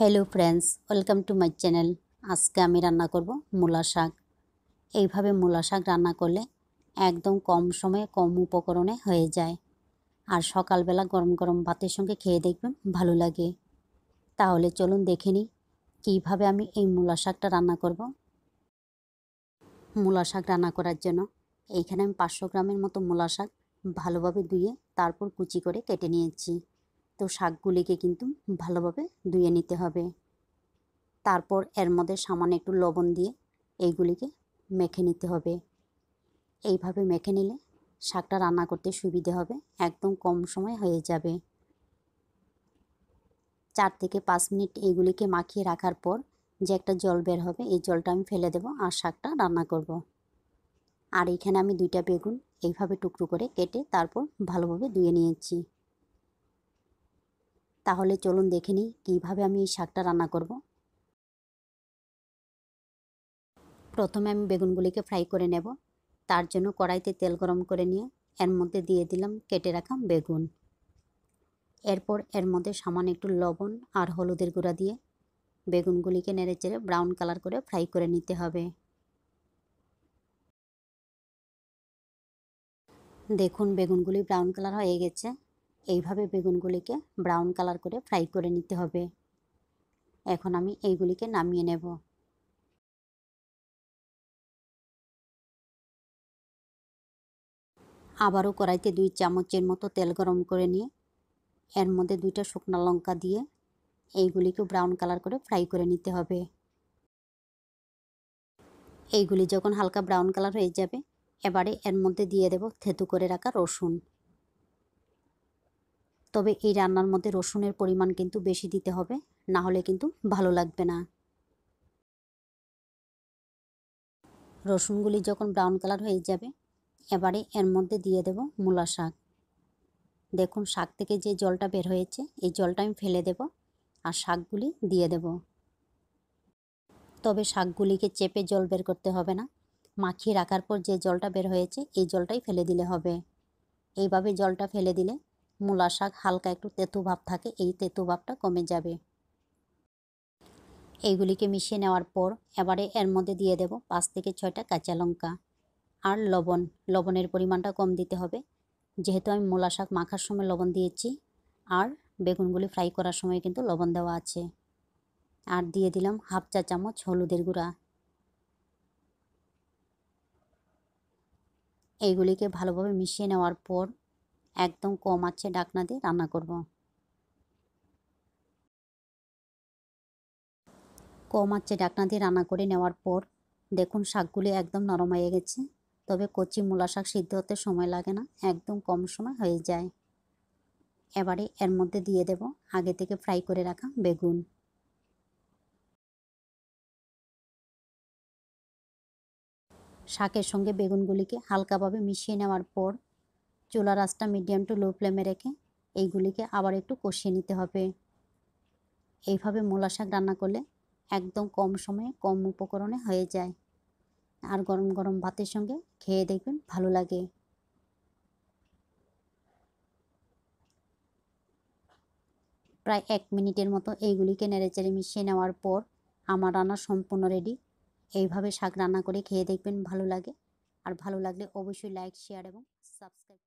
Hello friends welcome to my channel আজকে আমি রান্না করব মূলা শাক এইভাবে মূলা শাক রান্না করলে একদম কম সময়ে কম উপকরণে হয়ে যায় আর সকালবেলা গরম গরম ভাতের সঙ্গে খেয়ে দেখবেন ভালো লাগে তাহলে চলুন দেখে নিই কীভাবে আমি এই মূলা শাকটা রান্না করব মূলা শাক রান্না করার জন্য এইখানে আমি পাঁচশো গ্রামের মতো মূলা শাক ভালোভাবে ধুয়ে তারপর কুচি করে কেটে নিয়েছি তো শাকগুলিকে কিন্তু ভালোভাবে ধুয়ে নিতে হবে তারপর এর মধ্যে সামান্য একটু লবণ দিয়ে এইগুলিকে মেখে নিতে হবে এইভাবে মেখে নিলে শাকটা রান্না করতে সুবিধে হবে একদম কম সময় হয়ে যাবে চার থেকে পাঁচ মিনিট এইগুলিকে মাখিয়ে রাখার পর যে একটা জল বের হবে এই জলটা আমি ফেলে দেব আর শাকটা রান্না করব। আর এখানে আমি দুইটা বেগুন এইভাবে টুকরো করে কেটে তারপর ভালোভাবে ধুয়ে নিয়েছি তাহলে চলুন দেখে নিই কীভাবে আমি এই শাকটা রান্না করব প্রথমে আমি বেগুনগুলিকে ফ্রাই করে নেব তার জন্য কড়াইতে তেল গরম করে নিয়ে এর মধ্যে দিয়ে দিলাম কেটে রাখা বেগুন এরপর এর মধ্যে সামান্য একটু লবণ আর হলুদের গুঁড়া দিয়ে বেগুনগুলিকে নেড়ে চেড়ে ব্রাউন কালার করে ফ্রাই করে নিতে হবে দেখুন বেগুনগুলি ব্রাউন কালার হয়ে গেছে এইভাবে বেগুনগুলিকে ব্রাউন কালার করে ফ্রাই করে নিতে হবে এখন আমি এইগুলিকে নামিয়ে নেব আবারও কড়াইতে দুই চামচের মতো তেল গরম করে নিয়ে এর মধ্যে দুইটা শুকনো লঙ্কা দিয়ে এইগুলিকে ব্রাউন কালার করে ফ্রাই করে নিতে হবে এইগুলি যখন হালকা ব্রাউন কালার হয়ে যাবে এবারে এর মধ্যে দিয়ে দেব থেতু করে রাখা রসুন তবে এই রান্নার মধ্যে রসুনের পরিমাণ কিন্তু বেশি দিতে হবে না হলে কিন্তু ভালো লাগবে না রসুনগুলি যখন ব্রাউন কালার হয়ে যাবে এবারে এর মধ্যে দিয়ে দেব মূলা শাক দেখুন শাক থেকে যে জলটা বের হয়েছে এই জলটা আমি ফেলে দেব আর শাকগুলি দিয়ে দেব তবে শাকগুলিকে চেপে জল বের করতে হবে না মাখিয়ে রাখার পর যে জলটা বের হয়েছে এই জলটাই ফেলে দিলে হবে এইভাবে জলটা ফেলে দিলে মূলা শাক হালকা একটু তেঁতু ভাব থাকে এই তেঁতু ভাবটা কমে যাবে এইগুলিকে মিশিয়ে নেওয়ার পর এবারে এর মধ্যে দিয়ে দেব পাঁচ থেকে ছয়টা কাঁচা লঙ্কা আর লবণ লবণের পরিমাণটা কম দিতে হবে যেহেতু আমি মূলা শাক মাখার সময় লবণ দিয়েছি আর বেগুনগুলি ফ্রাই করার সময় কিন্তু লবণ দেওয়া আছে আর দিয়ে দিলাম হাফ চা চামচ হলুদের গুঁড়া এইগুলিকে ভালোভাবে মিশিয়ে নেওয়ার পর একদম কম আছে ডাকনা দিয়ে রান্না করব। কম আছে ডাকনা দিয়ে রান্না করে নেওয়ার পর দেখুন শাকগুলি একদম নরম হয়ে গেছে তবে কচি মূলা শাক সিদ্ধ হতে সময় লাগে না একদম কম সময় হয়ে যায় এবারে এর মধ্যে দিয়ে দেব আগে থেকে ফ্রাই করে রাখা বেগুন শাকের সঙ্গে বেগুনগুলিকে হালকাভাবে মিশিয়ে নেওয়ার পর চুলার আঁচটা মিডিয়াম টু লো ফ্লেমে রেখে এইগুলিকে আবার একটু কষিয়ে নিতে হবে এইভাবে মূলা শাক রান্না করলে একদম কম সময়ে কম উপকরণে হয়ে যায় আর গরম গরম ভাতের সঙ্গে খেয়ে দেখবেন ভালো লাগে প্রায় এক মিনিটের মতো এইগুলিকে নেড়েচেড়ে মিশিয়ে নেওয়ার পর আমার রান্না সম্পূর্ণ রেডি এইভাবে শাক রান্না করে খেয়ে দেখবেন ভালো লাগে আর ভালো লাগলে অবশ্যই লাইক শেয়ার এবং সাবস্ক্রাইব